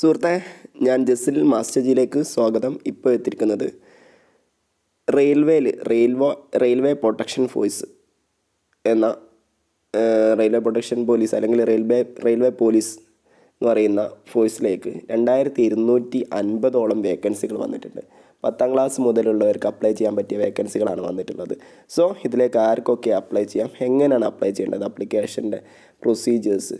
സുഹൃത്തെ ഞാൻ ജസിൽ മാസ്റ്റർജിയിലേക്ക് സ്വാഗതം ഇപ്പോൾ എത്തിയിരിക്കുന്നത് റെയിൽവേയിൽ റെയിൽവേ റെയിൽവേ പ്രൊട്ടക്ഷൻ ഫോഴ്സ് എന്ന റെയിൽവേ പ്രൊട്ടക്ഷൻ പോലീസ് അല്ലെങ്കിൽ റെയിൽവേ റെയിൽവേ പോലീസ് എന്ന് പറയുന്ന ഫോഴ്സിലേക്ക് രണ്ടായിരത്തി ഇരുന്നൂറ്റി അൻപതോളം വേക്കൻസികൾ വന്നിട്ടുണ്ട് പത്താം ക്ലാസ് മുതലുള്ളവർക്ക് അപ്ലൈ ചെയ്യാൻ പറ്റിയ വേക്കൻസികളാണ് വന്നിട്ടുള്ളത് സോ ഇതിലേക്ക് ആർക്കൊക്കെ അപ്ലൈ ചെയ്യാം എങ്ങനെയാണ് അപ്ലൈ ചെയ്യേണ്ടത് അപ്ലിക്കേഷൻ്റെ പ്രൊസീജിയേഴ്സ്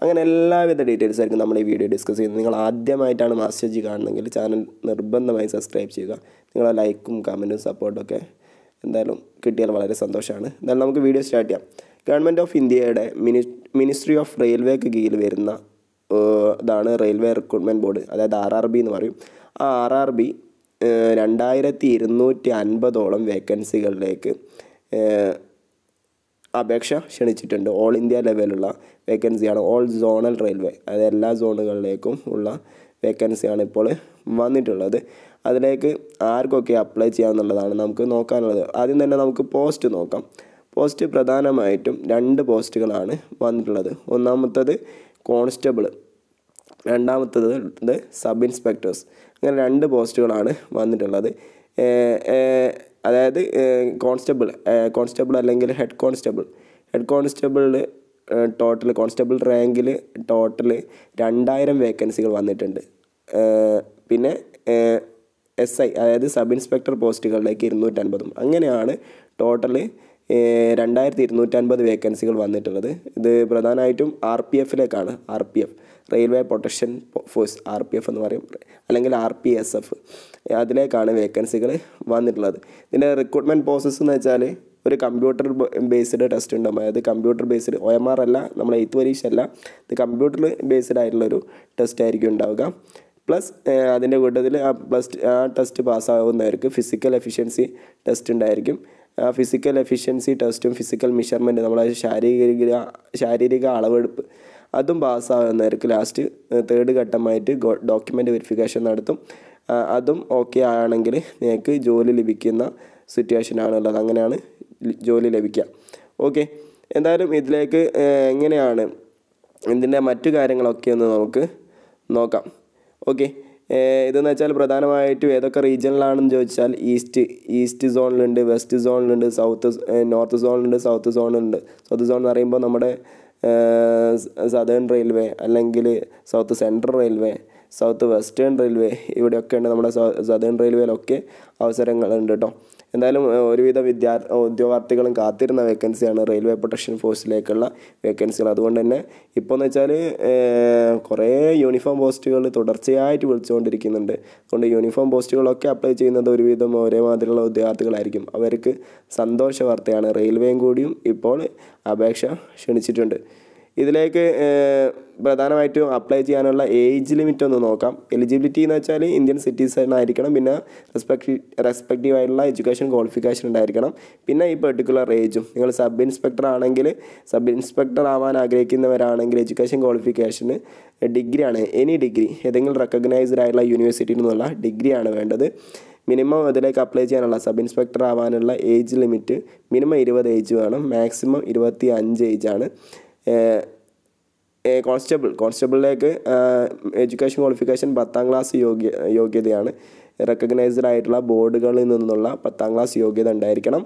അങ്ങനെ എല്ലാവിധ ഡീറ്റെയിൽസ് ആയിരിക്കും നമ്മൾ ഈ വീഡിയോ ഡിസ്കസ് ചെയ്യുന്നത് നിങ്ങൾ ആദ്യമായിട്ടാണ് മാസ്റ്റർ ജി കാണുന്നെങ്കിൽ ചാനൽ നിർബന്ധമായി സബ്സ്ക്രൈബ് ചെയ്യുക നിങ്ങളെ ലൈക്കും കമൻറ്റും സപ്പോർട്ടൊക്കെ എന്തായാലും കിട്ടിയാൽ വളരെ സന്തോഷമാണ് എന്തായാലും നമുക്ക് വീഡിയോ സ്റ്റാർട്ട് ചെയ്യാം ഗവൺമെൻറ് ഓഫ് ഇന്ത്യയുടെ മിനിസ്ട്രി ഓഫ് റെയിൽവേക്ക് കീഴിൽ വരുന്ന ഇതാണ് റെയിൽവേ റിക്രൂട്ട്മെൻറ്റ് ബോർഡ് അതായത് ആർ ആർ ബി എന്ന് പറയും ആ ആർ ആർ ബി രണ്ടായിരത്തി ഇരുന്നൂറ്റി അൻപതോളം വേക്കൻസികളിലേക്ക് അപേക്ഷ ക്ഷണിച്ചിട്ടുണ്ട് ഓൾ ഇന്ത്യ ലെവലുള്ള വേക്കൻസിയാണ് ഓൾ സോണൽ റെയിൽവേ അതായത് എല്ലാ സോണുകളിലേക്കും ഉള്ള വേക്കൻസിയാണ് ഇപ്പോൾ വന്നിട്ടുള്ളത് അതിലേക്ക് ആർക്കൊക്കെ അപ്ലൈ ചെയ്യാമെന്നുള്ളതാണ് നമുക്ക് നോക്കാനുള്ളത് ആദ്യം തന്നെ നമുക്ക് പോസ്റ്റ് നോക്കാം പോസ്റ്റ് പ്രധാനമായിട്ടും രണ്ട് പോസ്റ്റുകളാണ് വന്നിട്ടുള്ളത് ഒന്നാമത്തത് കോൺസ്റ്റബിള് രണ്ടാമത്തത് സബ് ഇൻസ്പെക്ടേഴ്സ് അങ്ങനെ രണ്ട് പോസ്റ്റുകളാണ് വന്നിട്ടുള്ളത് അതായത് കോൺസ്റ്റബിൾ കോൺസ്റ്റബിൾ അല്ലെങ്കിൽ ഹെഡ് കോൺസ്റ്റബിൾ ഹെഡ് കോൺസ്റ്റബിളിൽ ടോട്ടൽ കോൺസ്റ്റബിൾ റാങ്കിൽ ടോട്ടൽ രണ്ടായിരം വേക്കൻസികൾ വന്നിട്ടുണ്ട് പിന്നെ എസ് ഐ അതായത് സബ് ഇൻസ്പെക്ടർ പോസ്റ്റുകളിലേക്ക് ഇരുന്നൂറ്റൻപതും അങ്ങനെയാണ് ടോട്ടൽ രണ്ടായിരത്തി ഇരുന്നൂറ്റൻപത് വേക്കൻസികൾ വന്നിട്ടുള്ളത് ഇത് പ്രധാനമായിട്ടും ആർ പി എഫിലേക്കാണ് R P F railway protection force R P F എന്ന് പറയും അല്ലെങ്കിൽ ആർ പി എസ് എഫ് അതിലേക്കാണ് വേക്കൻസികൾ വന്നിട്ടുള്ളത് ഇതിൻ്റെ റിക്രൂട്ട്മെൻറ്റ് പ്രോസസ്സ് എന്ന് വെച്ചാൽ ഒരു കമ്പ്യൂട്ടർ ബേസ്ഡ് ടെസ്റ്റ് ഉണ്ടാകും അതായത് computer based O M R അല്ല നമ്മൾ എയ്ത്ത് പരീക്ഷ അല്ല ഇത് കമ്പ്യൂട്ടർ ബേസ്ഡ് ആയിട്ടുള്ളൊരു ടെസ്റ്റ് ആയിരിക്കും ഉണ്ടാവുക പ്ലസ് അതിൻ്റെ കൂട്ടത്തിൽ ആ പ്ലസ് ആ ടെസ്റ്റ് പാസ്സാവുന്നവർക്ക് ഫിസിക്കൽ എഫിഷ്യൻസി ടെസ്റ്റ് ഉണ്ടായിരിക്കും ആ ഫിസിക്കൽ എഫിഷ്യൻസി ടെസ്റ്റും ഫിസിക്കൽ മെഷർമെൻറ്റ് നമ്മളെ ശാരീരിക ശാരീരിക അളവെടുപ്പ് അതും പാസ്സാവുന്നവർക്ക് ലാസ്റ്റ് തേർഡ് ഘട്ടമായിട്ട് ഡോക്യുമെൻ്റ് വെരിഫിക്കേഷൻ നടത്തും അതും ഓക്കെ ആണെങ്കിൽ നിങ്ങൾക്ക് ജോലി ലഭിക്കുന്ന സിറ്റുവേഷനാണുള്ളത് അങ്ങനെയാണ് ജോലി ലഭിക്കാം ഓക്കെ എന്തായാലും ഇതിലേക്ക് എങ്ങനെയാണ് ഇതിൻ്റെ മറ്റു കാര്യങ്ങളൊക്കെ ഒന്ന് നമുക്ക് നോക്കാം ഓക്കെ ഇതെന്ന് വെച്ചാൽ പ്രധാനമായിട്ടും ഏതൊക്കെ റീജിയനിലാണെന്ന് ചോദിച്ചാൽ ഈസ്റ്റ് ഈസ്റ്റ് സോണിലുണ്ട് വെസ്റ്റ് സോണിലുണ്ട് സൗത്ത് നോർത്ത് സോണിലുണ്ട് സൗത്ത് സോണിലുണ്ട് സൗത്ത് സോൺ എന്ന് പറയുമ്പോൾ നമ്മുടെ സദേൺ റെയിൽവേ അല്ലെങ്കിൽ south central railway south western railway ഇവിടെയൊക്കെ ഉണ്ട് നമ്മുടെ സദേൺ റെയിൽവേയിലൊക്കെ അവസരങ്ങളുണ്ട് കേട്ടോ എന്തായാലും ഒരുവിധ വിദ്യാ ഉദ്യോഗാർത്ഥികളും കാത്തിരുന്ന വേക്കൻസിയാണ് റെയിൽവേ പ്രൊട്ടക്ഷൻ ഫോഴ്സിലേക്കുള്ള വേക്കൻസികൾ അതുകൊണ്ട് തന്നെ ഇപ്പോൾ എന്ന് വെച്ചാൽ കുറേ യൂണിഫോം പോസ്റ്റുകൾ തുടർച്ചയായിട്ട് വിളിച്ചുകൊണ്ടിരിക്കുന്നുണ്ട് അതുകൊണ്ട് യൂണിഫോം പോസ്റ്റുകളൊക്കെ അപ്ലൈ ചെയ്യുന്നത് ഒരുവിധം ഒരേ ഉദ്യോഗാർത്ഥികളായിരിക്കും അവർക്ക് സന്തോഷ വാർത്തയാണ് റെയിൽവേയും കൂടിയും ഇപ്പോൾ അപേക്ഷ ക്ഷണിച്ചിട്ടുണ്ട് ഇതിലേക്ക് പ്രധാനമായിട്ടും അപ്ലൈ ചെയ്യാനുള്ള ഏജ് ലിമിറ്റ് ഒന്ന് നോക്കാം എലിജിബിലിറ്റി എന്ന് വെച്ചാൽ ഇന്ത്യൻ സിറ്റിസൺ ആയിരിക്കണം പിന്നെ റെസ്പെക്ടി റെസ്പെക്റ്റീവ് ആയിട്ടുള്ള എഡ്യൂക്കേഷൻ ക്വാളിഫിക്കേഷൻ ഉണ്ടായിരിക്കണം പിന്നെ ഈ പെർട്ടിക്കുലർ ഏജും നിങ്ങൾ സബ് ഇൻസ്പെക്ടർ ആണെങ്കിൽ സബ് ഇൻസ്പെക്ടർ ആവാൻ ആഗ്രഹിക്കുന്നവരാണെങ്കിൽ എഡ്യൂക്കേഷൻ ക്വാളിഫിക്കേഷന് ഡിഗ്രിയാണ് എനി ഡിഗ്രി ഏതെങ്കിലും റെക്കഗ്നൈസ്ഡ് ആയിട്ടുള്ള യൂണിവേഴ്സിറ്റിയിൽ നിന്നുള്ള ഡിഗ്രിയാണ് വേണ്ടത് മിനിമം അതിലേക്ക് അപ്ലൈ ചെയ്യാനുള്ള സബ് ഇൻസ്പെക്ടർ ആവാനുള്ള ഏജ് ലിമിറ്റ് മിനിമം ഇരുപത് ഏജ് വേണം മാക്സിമം ഇരുപത്തി അഞ്ച് ഏജാണ് കോൺസ്റ്റബിൾ കോൺസ്റ്റബിളിലേക്ക് എഡ്യൂക്കേഷൻ ക്വാളിഫിക്കേഷൻ പത്താം ക്ലാസ് യോഗ്യ യോഗ്യതയാണ് റെക്കഗ്നൈസ്ഡ് ആയിട്ടുള്ള ബോർഡുകളിൽ നിന്നുള്ള പത്താം ക്ലാസ് യോഗ്യത ഉണ്ടായിരിക്കണം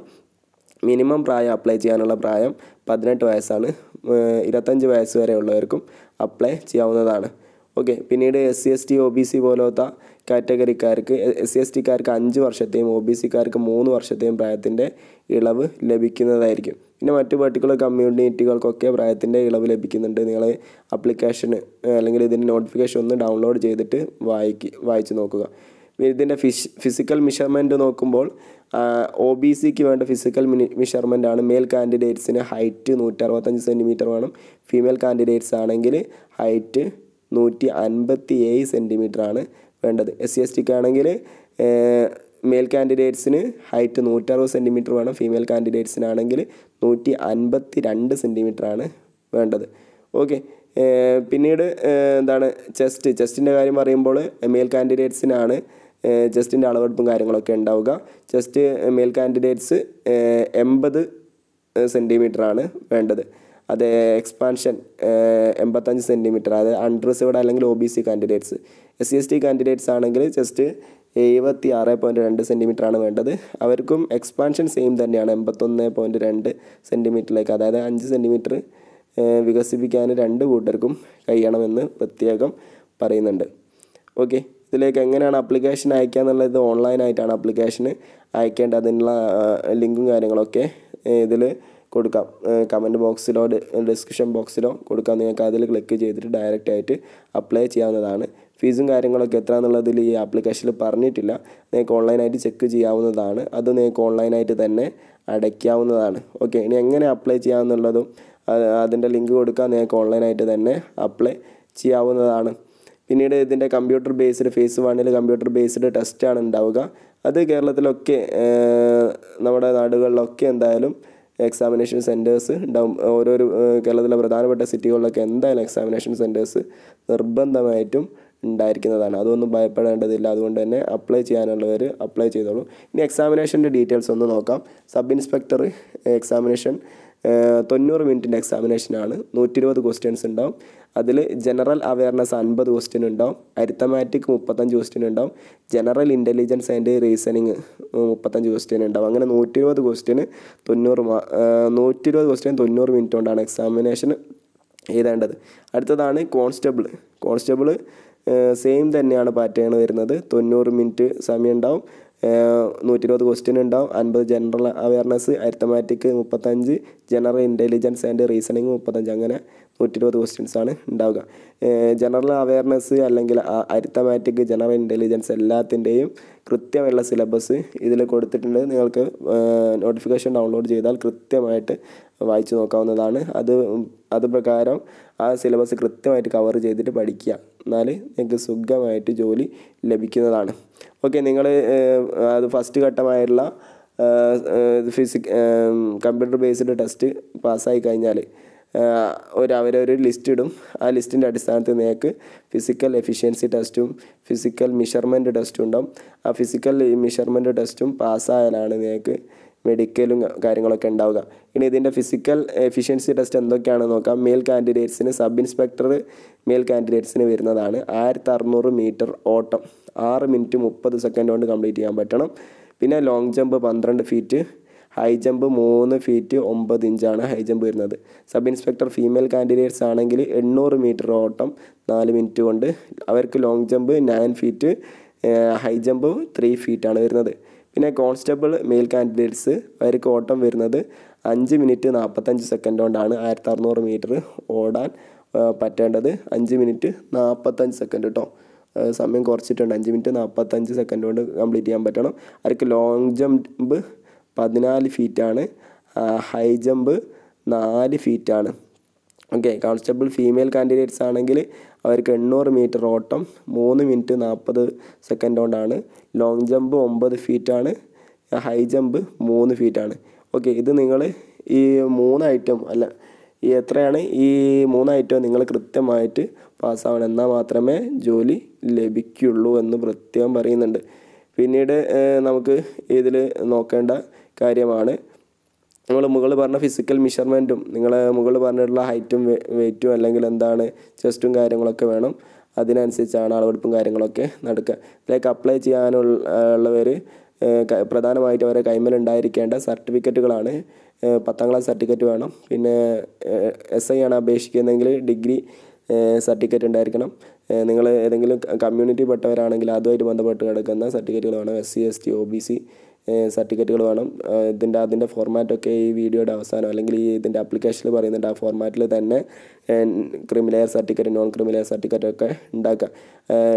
മിനിമം പ്രായം അപ്ലൈ ചെയ്യാനുള്ള പ്രായം പതിനെട്ട് വയസ്സാണ് ഇരുപത്തഞ്ച് വയസ്സ് വരെയുള്ളവർക്കും അപ്ലൈ ചെയ്യാവുന്നതാണ് ഓക്കെ പിന്നീട് S C S T O B C പോലത്തെ കാറ്റഗറിക്കാർക്ക് എസ് സി എസ് ടിക്കാർക്ക് അഞ്ച് വർഷത്തെയും ഒ ബി സിക്കാർക്ക് മൂന്ന് വർഷത്തെയും പ്രായത്തിൻ്റെ ഇളവ് ലഭിക്കുന്നതായിരിക്കും പിന്നെ മറ്റു പർട്ടിക്കുലർ കമ്മ്യൂണിറ്റികൾക്കൊക്കെ പ്രായത്തിൻ്റെ ഇളവ് ലഭിക്കുന്നുണ്ട് നിങ്ങൾ അപ്ലിക്കേഷന് അല്ലെങ്കിൽ ഇതിൻ്റെ നോട്ടിഫിക്കേഷൻ ഒന്ന് ഡൗൺലോഡ് ചെയ്തിട്ട് വായിക്ക് വായിച്ച് നോക്കുക ഇതിൻ്റെ ഫിഷ് ഫിസിക്കൽ മെഷർമെൻറ്റ് നോക്കുമ്പോൾ ഒ ബി സിക്ക് വേണ്ട ഫിസിക്കൽ മെഷർമെൻ്റ് ആണ് മെയിൽ കാൻഡിഡേറ്റ്സിന് ഹൈറ്റ് നൂറ്ററുപത്തഞ്ച് സെൻറ്റിമീറ്റർ വേണം ഫീമെയിൽ കാൻഡിഡേറ്റ്സ് ആണെങ്കിൽ ഹൈറ്റ് നൂറ്റി അൻപത്തി ഏഴ് സെൻറ്റിമീറ്ററാണ് വേണ്ടത് എസ് സി എസ് ടിക്കാണെങ്കിൽ മെയിൽ കാൻഡിഡേറ്റ്സിന് ഹൈറ്റ് നൂറ്ററുപത് സെൻറ്റിമീറ്റർ വേണം ഫീമെയിൽ കാൻഡിഡേറ്റ്സിനാണെങ്കിൽ നൂറ്റി അൻപത്തി രണ്ട് സെൻറ്റിമീറ്ററാണ് വേണ്ടത് ഓക്കെ പിന്നീട് എന്താണ് ചെസ്റ്റ് ചെസ്റ്റിൻ്റെ കാര്യം പറയുമ്പോൾ മെയിൽ കാൻഡിഡേറ്റ്സിനാണ് ചെസ്റ്റിൻ്റെ അളവെടുപ്പും കാര്യങ്ങളൊക്കെ ഉണ്ടാവുക ചെസ്റ്റ് മെയിൽ കാൻഡിഡേറ്റ്സ് എൺപത് സെൻറ്റിമീറ്ററാണ് വേണ്ടത് അത് എക്സ്പാൻഷൻ എൺപത്തഞ്ച് സെൻറ്റിമീറ്റർ അത് അൺറിസർവ്ഡ് അല്ലെങ്കിൽ O B C candidates S C S T candidates ആണെങ്കിൽ ജസ്റ്റ് എഴുപത്തി ആറ് പോയിൻറ്റ് രണ്ട് ആണ് വേണ്ടത് അവർക്കും എക്സ്പാൻഷൻ സെയിം തന്നെയാണ് എൺപത്തൊന്ന് പോയിൻറ്റ് രണ്ട് സെൻറ്റിമീറ്ററിലേക്ക് അതായത് അഞ്ച് സെൻറ്റിമീറ്റർ വികസിപ്പിക്കാൻ രണ്ട് കൂട്ടർക്കും കഴിയണമെന്ന് പ്രത്യേകം പറയുന്നുണ്ട് ഓക്കെ ഇതിലേക്ക് എങ്ങനെയാണ് അപ്ലിക്കേഷൻ അയക്കുക എന്നുള്ളത് ഓൺലൈനായിട്ടാണ് അപ്ലിക്കേഷൻ അയക്കേണ്ടത് അതിനുള്ള ലിങ്കും കാര്യങ്ങളൊക്കെ ഇതിൽ കൊടുക്കാം കമൻറ്റ് ബോക്സിലോ ഡിസ്ക്രിപ്ഷൻ ബോക്സിലോ കൊടുക്കാം നിങ്ങൾക്ക് അതിൽ ക്ലിക്ക് ചെയ്തിട്ട് ഡയറക്റ്റ് ആയിട്ട് അപ്ലൈ ചെയ്യാവുന്നതാണ് ഫീസും കാര്യങ്ങളൊക്കെ എത്ര എന്നുള്ളതിൽ ഈ ആപ്ലിക്കേഷനിൽ പറഞ്ഞിട്ടില്ല നിങ്ങൾക്ക് ഓൺലൈനായിട്ട് ചെക്ക് ചെയ്യാവുന്നതാണ് അത് നിങ്ങൾക്ക് ഓൺലൈനായിട്ട് തന്നെ അടയ്ക്കാവുന്നതാണ് ഓക്കെ ഇനി എങ്ങനെ അപ്ലൈ ചെയ്യാമെന്നുള്ളതും അതിൻ്റെ ലിങ്ക് കൊടുക്കാൻ നിങ്ങൾക്ക് ഓൺലൈനായിട്ട് തന്നെ അപ്ലൈ ചെയ്യാവുന്നതാണ് പിന്നീട് ഇതിൻ്റെ കമ്പ്യൂട്ടർ ബേസ്ഡ് ഫേസ് വണ്ണിൽ കമ്പ്യൂട്ടർ ബേസ്ഡ് ടെസ്റ്റാണ് ഉണ്ടാവുക അത് കേരളത്തിലൊക്കെ നമ്മുടെ നാടുകളിലൊക്കെ എന്തായാലും എക്സാമിനേഷൻ സെൻറ്റേഴ്സ് ഡൗ ഓരോരോ കേരളത്തിലെ പ്രധാനപ്പെട്ട സിറ്റികളിലൊക്കെ എന്തായാലും എക്സാമിനേഷൻ സെൻറ്റേഴ്സ് നിർബന്ധമായിട്ടും ഉണ്ടായിരിക്കുന്നതാണ് അതൊന്നും ഭയപ്പെടേണ്ടതില്ല അതുകൊണ്ട് തന്നെ അപ്ലൈ ചെയ്യാനുള്ളവർ അപ്ലൈ ചെയ്തോളൂ ഇനി എക്സാമിനേഷൻ്റെ ഡീറ്റെയിൽസ് ഒന്ന് നോക്കാം സബ് ഇൻസ്പെക്ടർ എക്സാമിനേഷൻ തൊണ്ണൂറ് മിനിറ്റിൻ്റെ എക്സാമിനേഷനാണ് നൂറ്റി ഇരുപത് ക്വസ്റ്റ്യൻസ് ഉണ്ടാവും അതിൽ ജനറൽ അവയർനെസ് അൻപത് ക്വസ്റ്റ്യൻ ഉണ്ടാവും അരിത്തമാറ്റിക് മുപ്പത്തഞ്ച് ക്വസ്റ്റ്യൻ ഉണ്ടാവും ജനറൽ ഇൻ്റലിജൻസ് ആൻഡ് റീസണിങ് മുപ്പത്തഞ്ച് ക്വസ്റ്റ്യൻ ഉണ്ടാവും അങ്ങനെ നൂറ്റി ഇരുപത് ക്വസ്റ്റ്യന് തൊണ്ണൂറ് നൂറ്റി ഇരുപത് ക്വസ്റ്റ്യൻ തൊണ്ണൂറ് മിനിറ്റ് കൊണ്ടാണ് എക്സാമിനേഷൻ എഴുതേണ്ടത് അടുത്തതാണ് കോൺസ്റ്റബിൾ കോൺസ്റ്റബിൾ സെയിം തന്നെയാണ് പാറ്റേൺ വരുന്നത് തൊണ്ണൂറ് മിനിറ്റ് സമയം ഉണ്ടാവും നൂറ്റി ഇരുപത് ക്വസ്റ്റ്യൻ ഉണ്ടാവും അൻപത് ജനറൽ അവയർനെസ് അരിത്തമാറ്റിക് മുപ്പത്തഞ്ച് ജനറൽ ഇൻ്റലിജൻസ് ആൻഡ് റീസണിങ് മുപ്പത്തഞ്ച് അങ്ങനെ നൂറ്റി ഇരുപത് ക്വസ്റ്റ്യൻസ് ആണ് ഉണ്ടാവുക ജനറൽ അവയർനെസ് അല്ലെങ്കിൽ അരിത്തമാറ്റിക് ജനറൽ ഇൻ്റലിജൻസ് എല്ലാത്തിൻ്റെയും കൃത്യമായുള്ള സിലബസ് ഇതിൽ കൊടുത്തിട്ടുണ്ട് നിങ്ങൾക്ക് നോട്ടിഫിക്കേഷൻ ഡൗൺലോഡ് ചെയ്താൽ കൃത്യമായിട്ട് വായിച്ചു നോക്കാവുന്നതാണ് അത് അത് പ്രകാരം ആ സിലബസ് കൃത്യമായിട്ട് കവർ ചെയ്തിട്ട് പഠിക്കുക എന്നാൽ നിങ്ങൾക്ക് സുഖമായിട്ട് ജോലി ലഭിക്കുന്നതാണ് ഓക്കെ നിങ്ങൾ അത് ഫസ്റ്റ് ഘട്ടമായിട്ടുള്ള ഫിസിക് കമ്പ്യൂട്ടർ ബേസ്ഡ് ടെസ്റ്റ് പാസ്സായി കഴിഞ്ഞാൽ ഒരു അവരൊരു ലിസ്റ്റ് ഇടും ആ ലിസ്റ്റിൻ്റെ അടിസ്ഥാനത്തിൽ നിങ്ങൾക്ക് ഫിസിക്കൽ എഫിഷ്യൻസി ടെസ്റ്റും ഫിസിക്കൽ മെഷർമെൻറ്റ് ടെസ്റ്റും ഉണ്ടാവും ആ ഫിസിക്കൽ മെഷർമെൻറ്റ് ടെസ്റ്റും പാസ്സായാലാണ് നിങ്ങൾക്ക് മെഡിക്കലും കാര്യങ്ങളൊക്കെ ഉണ്ടാവുക ഇനി ഇതിൻ്റെ ഫിസിക്കൽ എഫിഷ്യൻസി ടെസ്റ്റ് എന്തൊക്കെയാണെന്ന് നോക്കാം മെയിൽ കാൻഡിഡേറ്റ്സിന് സബ് ഇൻസ്പെക്ടർ മെയിൽ കാൻഡിഡേറ്റ്സിന് വരുന്നതാണ് ആയിരത്തി അറുന്നൂറ് മീറ്റർ ഓട്ടം ആറ് മിനിറ്റ് മുപ്പത് സെക്കൻഡ് കൊണ്ട് കംപ്ലീറ്റ് ചെയ്യാൻ പറ്റണം പിന്നെ ലോങ് ജമ്പ് പന്ത്രണ്ട് ഫീറ്റ് ഹൈ ജമ്പ് മൂന്ന് ഫീറ്റ് ഒമ്പത് ഇഞ്ചാണ് ഹൈ ജമ്പ് വരുന്നത് സബ് ഇൻസ്പെക്ടർ ഫീമെയിൽ കാൻഡിഡേറ്റ്സ് ആണെങ്കിൽ എണ്ണൂറ് മീറ്റർ ഓട്ടം നാല് മിനിറ്റ് കൊണ്ട് അവർക്ക് long jump nine feet high jump three ഫീറ്റാണ് വരുന്നത് പിന്നെ കോൺസ്റ്റബിൾ മെയിൽ കാൻഡിഡേറ്റ്സ് അവർക്ക് ഓട്ടം വരുന്നത് അഞ്ച് മിനിറ്റ് നാൽപ്പത്തഞ്ച് സെക്കൻഡ് കൊണ്ടാണ് ആയിരത്തി അറുന്നൂറ് മീറ്റർ ഓടാൻ പറ്റേണ്ടത് അഞ്ച് മിനിറ്റ് നാൽപ്പത്തഞ്ച് സെക്കൻഡ് കേട്ടോ സമയം കുറച്ചിട്ടുണ്ട് അഞ്ച് മിനിറ്റ് നാൽപ്പത്തഞ്ച് സെക്കൻഡ് കൊണ്ട് കംപ്ലീറ്റ് ചെയ്യാൻ പറ്റണം അവർക്ക് ലോങ് ജമ്പ് പതിനാല് ഫീറ്റാണ് ഹൈ ജമ്പ് നാല് ഫീറ്റാണ് ഓക്കെ കോൺസ്റ്റബിൾ ഫീമെയിൽ കാൻഡിഡേറ്റ്സ് ആണെങ്കിൽ അവർക്ക് എണ്ണൂറ് മീറ്റർ ഓട്ടം മൂന്ന് മിനിറ്റ് നാൽപ്പത് സെക്കൻഡ് കൊണ്ടാണ് ലോങ് ജമ്പ് ഒമ്പത് ഫീറ്റാണ് ഹൈ ജമ്പ് മൂന്ന് ഫീറ്റാണ് ഓക്കെ ഇത് നിങ്ങൾ ഈ മൂന്ന് ഐറ്റം അല്ല ഈ എത്രയാണ് ഈ മൂന്ന് ഐറ്റം നിങ്ങൾ കൃത്യമായിട്ട് പാസ്സാവണം എന്നാൽ മാത്രമേ ജോലി ലഭിക്കുള്ളൂ എന്ന് പ്രത്യേകം പറയുന്നുണ്ട് പിന്നീട് നമുക്ക് ഇതിൽ നോക്കേണ്ട കാര്യമാണ് നിങ്ങൾ മുകളിൽ പറഞ്ഞ ഫിസിക്കൽ മെഷർമെൻറ്റും നിങ്ങൾ മുകളിൽ പറഞ്ഞിട്ടുള്ള ഹൈറ്റും വെയ്റ്റും അല്ലെങ്കിൽ എന്താണ് ചെസ്റ്റും കാര്യങ്ങളൊക്കെ വേണം അതിനനുസരിച്ചാണ് അളവെടുപ്പും കാര്യങ്ങളൊക്കെ നടക്കുക ഇതിലേക്ക് അപ്ലൈ ചെയ്യാനുള്ളവർ പ്രധാനമായിട്ട് അവരെ കൈമൽ ഉണ്ടായിരിക്കേണ്ട സർട്ടിഫിക്കറ്റുകളാണ് പത്താം ക്ലാസ് സർട്ടിഫിക്കറ്റ് വേണം പിന്നെ എസ് ഐ ആണ് അപേക്ഷിക്കുന്നതെങ്കിൽ ഡിഗ്രി സർട്ടിഫിക്കറ്റ് ഉണ്ടായിരിക്കണം നിങ്ങൾ ഏതെങ്കിലും കമ്മ്യൂണിറ്റി പെട്ടവരാണെങ്കിൽ അതുമായിട്ട് ബന്ധപ്പെട്ട് കിടക്കുന്ന സർട്ടിഫിക്കറ്റുകൾ വേണം S C S T O B C സർട്ടിഫിക്കറ്റുകൾ വേണം ഇതിൻ്റെ അതിൻ്റെ ഫോർമാറ്റൊക്കെ ഈ വീഡിയോയുടെ അവസാനം അല്ലെങ്കിൽ ഈ ഇതിൻ്റെ അപ്ലിക്കേഷനിൽ പറയുന്നുണ്ട് ആ ഫോർമാറ്റിൽ തന്നെ creamy layer certificate non creamy layer certificate ഒക്കെ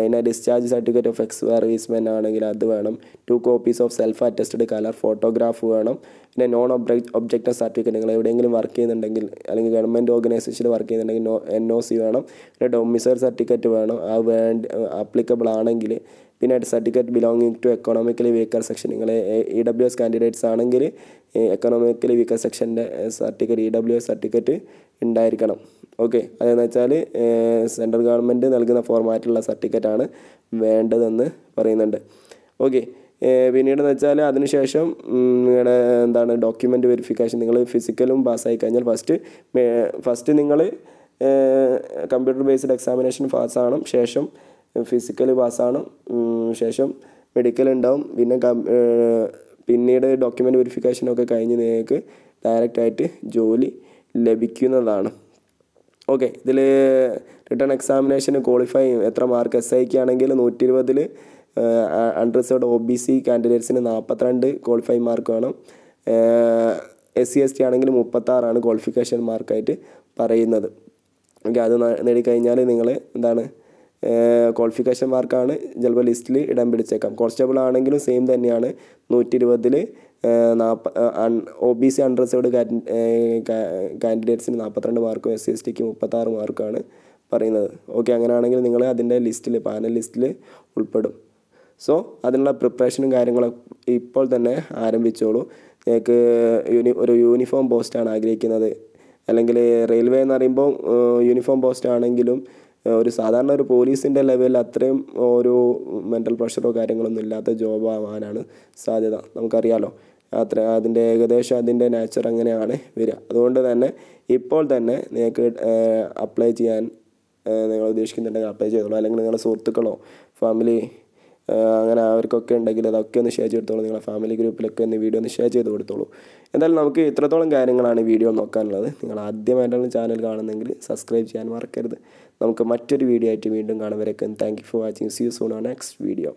പിന്നെ discharge certificate of ex servicemen ആണെങ്കിൽ അത് വേണം two copies of self attested colour photograph വേണം പിന്നെ നോൺ ഒബ്ജക്ട് ഒബ്ജക്റ്റ് സർട്ടിഫിക്കറ്റ് നിങ്ങൾ എവിടെയെങ്കിലും വർക്ക് ചെയ്യുന്നുണ്ടെങ്കിൽ അല്ലെങ്കിൽ ഗവൺമെൻറ് ഓർഗനൈസേഷനിൽ വർക്ക് ചെയ്യുന്നുണ്ടെങ്കിൽ എൻ ഒ സി വേണം പിന്നെ ഡൊമിസൈൽ സർട്ടിഫിക്കറ്റ് വേണം അത് വേണ്ട ആപ്ലിക്കബിൾ ആണെങ്കിൽ പിന്നെ certificate belonging to economically weaker section നിങ്ങൾ ഇ ഡബ്ല്യു എസ് കാൻഡിഡേറ്റ്സ് ആണെങ്കിൽ എക്കണോമിക്കലി വീക്കർ സെക്ഷൻ്റെ certificate E W S certificate ഉണ്ടായിരിക്കണം ഓക്കെ അതെന്ന് വെച്ചാൽ സെൻട്രൽ ഗവൺമെൻറ് നൽകുന്ന ഫോർമാറ്റിലുള്ള സർട്ടിഫിക്കറ്റാണ് വേണ്ടതെന്ന് പറയുന്നുണ്ട് ഓക്കെ പിന്നീടെന്ന് വെച്ചാൽ അതിനുശേഷം നിങ്ങളുടെ എന്താണ് ഡോക്യുമെൻ്റ് വെരിഫിക്കേഷൻ നിങ്ങൾ ഫിസിക്കലും പാസ്സായി കഴിഞ്ഞാൽ ഫസ്റ്റ് ഫസ്റ്റ് നിങ്ങൾ കമ്പ്യൂട്ടർ ബേസ്ഡ് എക്സാമിനേഷൻ പാസ്സാകണം ശേഷം ഫിസിക്കൽ പാസ്സാണ് ശേഷം മെഡിക്കൽ ഉണ്ടാവും പിന്നെ പിന്നീട് ഡോക്യുമെൻ്റ് വെരിഫിക്കേഷനൊക്കെ കഴിഞ്ഞ് നിങ്ങൾക്ക് ഡയറക്റ്റായിട്ട് ജോലി ലഭിക്കുന്നതാണ് ഓക്കെ ഇതിൽ റിട്ടേൺ എക്സാമിനേഷന് ക്വാളിഫൈ എത്ര മാർക്ക് എസ് ഐക്ക് ആണെങ്കിൽ നൂറ്റി ഇരുപതിൽ അൺറിസേർഡ് ഒ ബി സി കാൻഡിഡേറ്റ്സിന് നാൽപ്പത്തിരണ്ട് ക്വാളിഫൈ മാർക്ക് വേണം എസ് സി എസ് ടി ആണെങ്കിൽ മുപ്പത്താറാണ് ക്വാളിഫിക്കേഷൻ മാർക്കായിട്ട് പറയുന്നത് ഓക്കെ അത് നേടിക്കഴിഞ്ഞാൽ നിങ്ങൾ എന്താണ് ക്വാളിഫിക്കേഷൻ മാർക്കാണ് ചിലപ്പോൾ ലിസ്റ്റിൽ ഇടം പിടിച്ചേക്കാം കോൺസ്റ്റബിൾ ആണെങ്കിലും സെയിം തന്നെയാണ് നൂറ്റി ഇരുപതിൽ നാപ്പ O B C under reserved കാൻഡിഡേറ്റ്സിന് നാൽപ്പത്തിരണ്ട് മാർക്കും എസ് സി എസ് ടിക്ക് മുപ്പത്താറ് മാർക്കാണ് പറയുന്നത് ഓക്കെ അങ്ങനെയാണെങ്കിൽ നിങ്ങൾ അതിൻ്റെ ലിസ്റ്റിൽ പാനൽ ലിസ്റ്റിൽ ഉൾപ്പെടും സോ അതിനുള്ള പ്രിപ്പറേഷനും കാര്യങ്ങളൊക്കെ ഇപ്പോൾ തന്നെ ആരംഭിച്ചോളൂ നിങ്ങൾക്ക് യൂണി ഒരു യൂണിഫോം പോസ്റ്റാണ് ആഗ്രഹിക്കുന്നത് അല്ലെങ്കിൽ റെയിൽവേ എന്ന് പറയുമ്പോൾ യൂണിഫോം പോസ്റ്റ് ആണെങ്കിലും ഒരു സാധാരണ ഒരു പോലീസിൻ്റെ ലെവലിൽ അത്രയും ഒരു മെൻ്റൽ പ്രഷറോ കാര്യങ്ങളൊന്നും ഇല്ലാത്ത ജോബ് ആവാനാണ് സാധ്യത നമുക്കറിയാലോ അത്ര അതിൻ്റെ ഏകദേശം അതിൻ്റെ നാച്ചർ അങ്ങനെയാണ് വരിക അതുകൊണ്ട് തന്നെ ഇപ്പോൾ തന്നെ നിങ്ങൾക്ക് അപ്ലൈ ചെയ്യാൻ നിങ്ങൾ ഉദ്ദേശിക്കുന്നുണ്ടെങ്കിൽ അപ്ലൈ ചെയ്തോളൂ അല്ലെങ്കിൽ നിങ്ങളുടെ സുഹൃത്തുക്കളോ ഫാമിലി അങ്ങനെ അവർക്കൊക്കെ ഉണ്ടെങ്കിൽ അതൊക്കെ ഒന്ന് ഷെയർ ചെയ്തോളൂ നിങ്ങളുടെ ഫാമിലി ഗ്രൂപ്പിലൊക്കെ ഒന്ന് വീഡിയോ ഒന്ന് ഷെയർ ചെയ്ത് കൊടുത്തോളൂ എന്തായാലും നമുക്ക് ഇത്രത്തോളം കാര്യങ്ങളാണ് വീഡിയോ നോക്കാനുള്ളത് നിങ്ങൾ ആദ്യമായിട്ടാണ് ചാനൽ കാണുന്നെങ്കിൽ സബ്സ്ക്രൈബ് ചെയ്യാൻ മറക്കരുത് നമുക്ക് മറ്റൊരു വീഡിയോ ആയിട്ട് വീണ്ടും വരക്കും thank you for watching see you soon ആ നെക്സ്റ്റ് വീഡിയോ